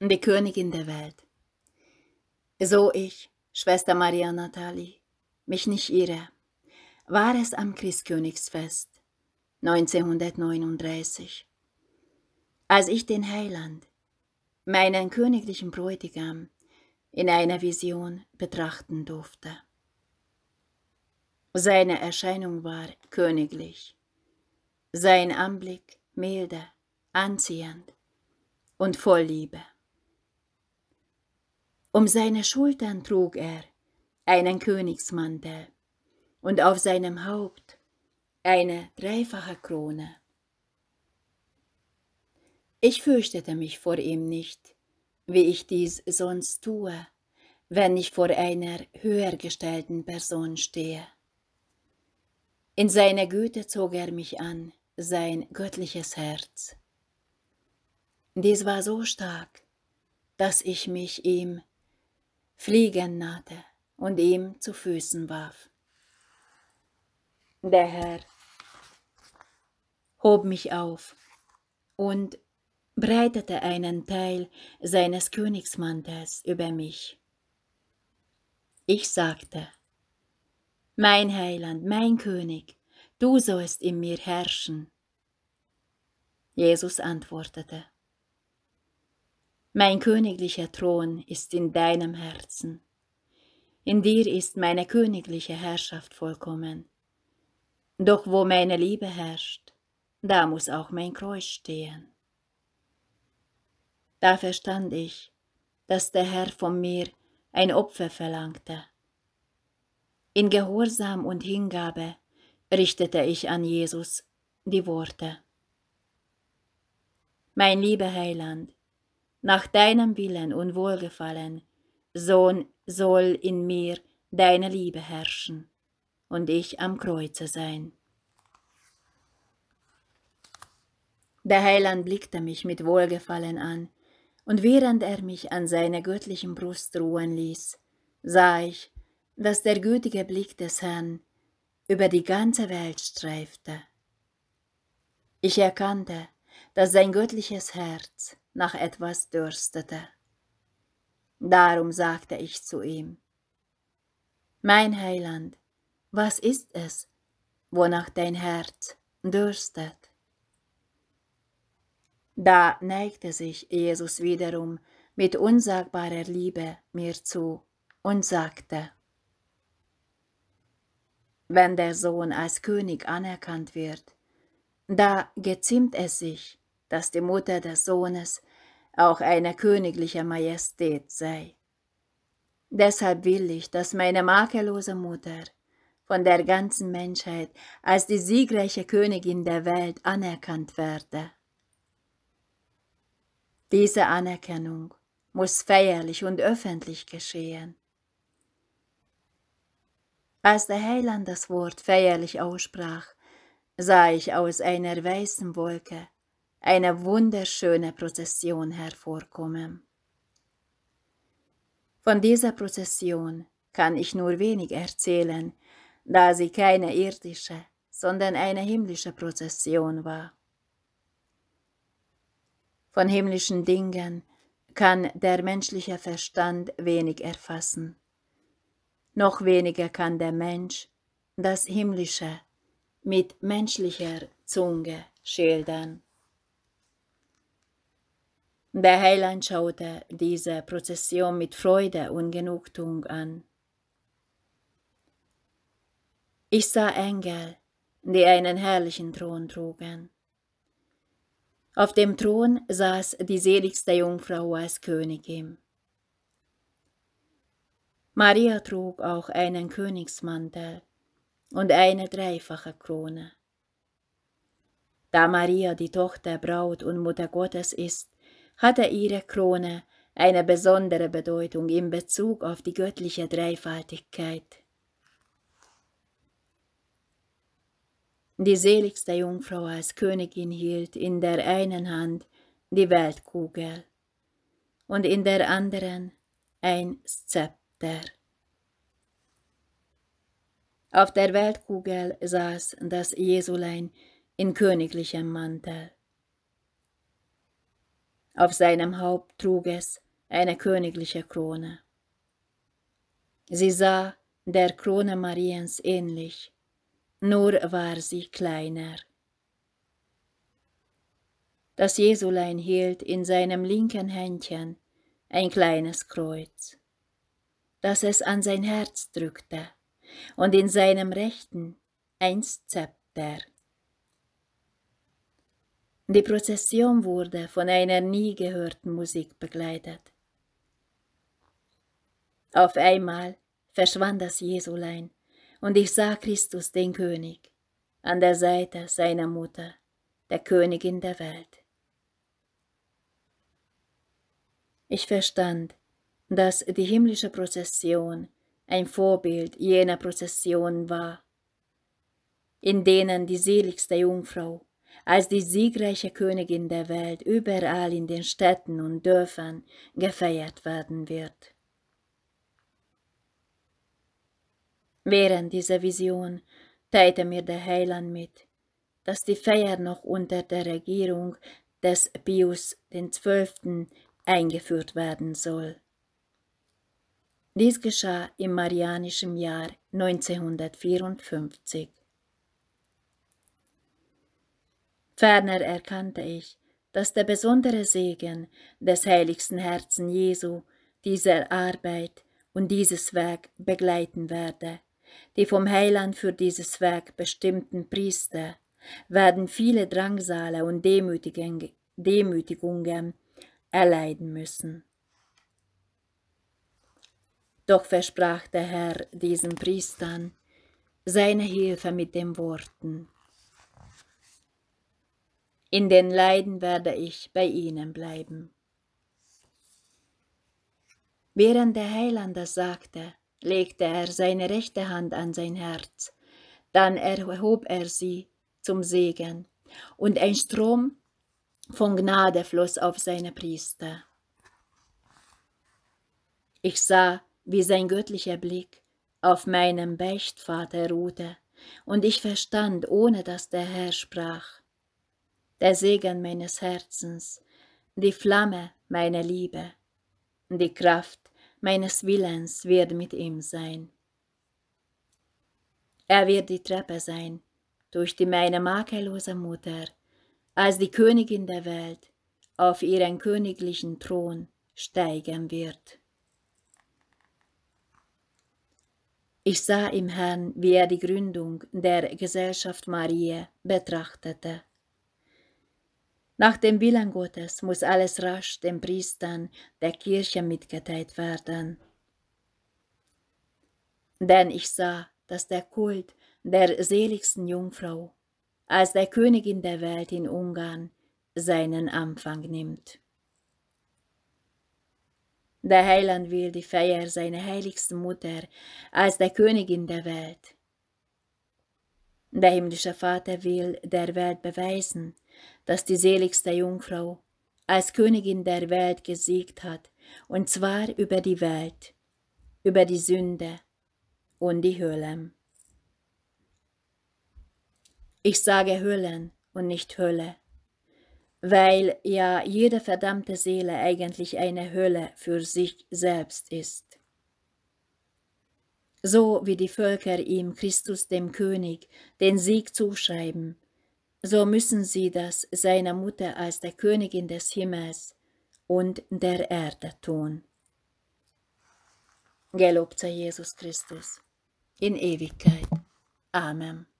die Königin der Welt. So ich, Schwester Maria Natali, mich nicht irre, war es am Christkönigsfest 1939, als ich den Heiland, meinen königlichen Bräutigam, in einer Vision betrachten durfte. Seine Erscheinung war königlich, sein Anblick milde, anziehend und voll Liebe. Um seine Schultern trug er einen Königsmantel und auf seinem Haupt eine dreifache Krone. Ich fürchtete mich vor ihm nicht, wie ich dies sonst tue, wenn ich vor einer höher gestellten Person stehe. In seiner Güte zog er mich an, sein göttliches Herz. Dies war so stark, dass ich mich ihm Fliegen nahte und ihm zu Füßen warf. Der Herr hob mich auf und breitete einen Teil seines Königsmantels über mich. Ich sagte, Mein Heiland, mein König, du sollst in mir herrschen. Jesus antwortete, mein königlicher Thron ist in deinem Herzen. In dir ist meine königliche Herrschaft vollkommen. Doch wo meine Liebe herrscht, da muss auch mein Kreuz stehen. Da verstand ich, dass der Herr von mir ein Opfer verlangte. In Gehorsam und Hingabe richtete ich an Jesus die Worte. Mein lieber Heiland, nach deinem Willen und Wohlgefallen, Sohn soll in mir deine Liebe herrschen und ich am Kreuze sein. Der Heiland blickte mich mit Wohlgefallen an, und während er mich an seiner göttlichen Brust ruhen ließ, sah ich, dass der gütige Blick des Herrn über die ganze Welt streifte. Ich erkannte, dass sein göttliches Herz nach etwas dürstete. Darum sagte ich zu ihm, Mein Heiland, was ist es, wonach dein Herz dürstet? Da neigte sich Jesus wiederum mit unsagbarer Liebe mir zu und sagte, Wenn der Sohn als König anerkannt wird, da geziemt es sich, dass die Mutter des Sohnes auch eine königliche Majestät sei. Deshalb will ich, dass meine makellose Mutter von der ganzen Menschheit als die siegreiche Königin der Welt anerkannt werde. Diese Anerkennung muss feierlich und öffentlich geschehen. Als der Heiland das Wort feierlich aussprach, sah ich aus einer weißen Wolke eine wunderschöne Prozession hervorkommen. Von dieser Prozession kann ich nur wenig erzählen, da sie keine irdische, sondern eine himmlische Prozession war. Von himmlischen Dingen kann der menschliche Verstand wenig erfassen. Noch weniger kann der Mensch das Himmlische mit menschlicher Zunge schildern. Der Heiland schaute äh, diese Prozession mit Freude und Genugtuung an. Ich sah Engel, die einen herrlichen Thron trugen. Auf dem Thron saß die seligste Jungfrau als Königin. Maria trug auch einen Königsmantel und eine dreifache Krone. Da Maria die Tochter, Braut und Mutter Gottes ist, hatte ihre Krone eine besondere Bedeutung in Bezug auf die göttliche Dreifaltigkeit. Die seligste Jungfrau als Königin hielt in der einen Hand die Weltkugel und in der anderen ein Szepter. Auf der Weltkugel saß das Jesulein in königlichem Mantel. Auf seinem Haupt trug es eine königliche Krone. Sie sah der Krone Mariens ähnlich, nur war sie kleiner. Das Jesulein hielt in seinem linken Händchen ein kleines Kreuz, das es an sein Herz drückte, und in seinem rechten ein Zepter. Die Prozession wurde von einer nie gehörten Musik begleitet. Auf einmal verschwand das Jesulein, und ich sah Christus, den König, an der Seite seiner Mutter, der Königin der Welt. Ich verstand, dass die himmlische Prozession ein Vorbild jener Prozession war, in denen die seligste Jungfrau als die siegreiche Königin der Welt überall in den Städten und Dörfern gefeiert werden wird. Während dieser Vision teilte mir der Heiland mit, dass die Feier noch unter der Regierung des Pius XII. eingeführt werden soll. Dies geschah im Marianischen Jahr 1954. Ferner erkannte ich, dass der besondere Segen des heiligsten Herzen Jesu dieser Arbeit und dieses Werk begleiten werde. Die vom Heiland für dieses Werk bestimmten Priester werden viele Drangsale und Demütigungen erleiden müssen. Doch versprach der Herr diesen Priestern seine Hilfe mit den Worten, in den Leiden werde ich bei ihnen bleiben. Während der Heiland das sagte, legte er seine rechte Hand an sein Herz, dann erhob er sie zum Segen, und ein Strom von Gnade floss auf seine Priester. Ich sah, wie sein göttlicher Blick auf meinem Beichtvater ruhte, und ich verstand, ohne dass der Herr sprach, der Segen meines Herzens, die Flamme meiner Liebe, die Kraft meines Willens wird mit ihm sein. Er wird die Treppe sein, durch die meine makellose Mutter, als die Königin der Welt, auf ihren königlichen Thron steigen wird. Ich sah im Herrn, wie er die Gründung der Gesellschaft Maria betrachtete. Nach dem Willen Gottes muss alles rasch den Priestern der Kirche mitgeteilt werden. Denn ich sah, dass der Kult der seligsten Jungfrau als der Königin der Welt in Ungarn seinen Anfang nimmt. Der Heiland will die Feier seiner heiligsten Mutter als der Königin der Welt. Der himmlische Vater will der Welt beweisen, dass die seligste Jungfrau als Königin der Welt gesiegt hat, und zwar über die Welt, über die Sünde und die Höhlen. Ich sage Höhlen und nicht Hölle, weil ja jede verdammte Seele eigentlich eine Hölle für sich selbst ist so wie die Völker ihm Christus dem König den Sieg zuschreiben, so müssen sie das seiner Mutter als der Königin des Himmels und der Erde tun. Gelobt sei Jesus Christus in Ewigkeit. Amen.